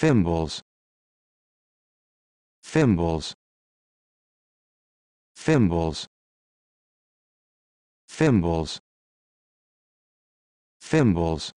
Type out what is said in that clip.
thimbles thimbles thimbles thimbles thimbles